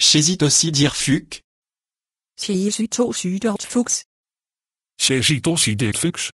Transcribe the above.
J'hésite aussi dire fuck. J'hésite aussi dire fuchs. J'hésite aussi dire fuchs.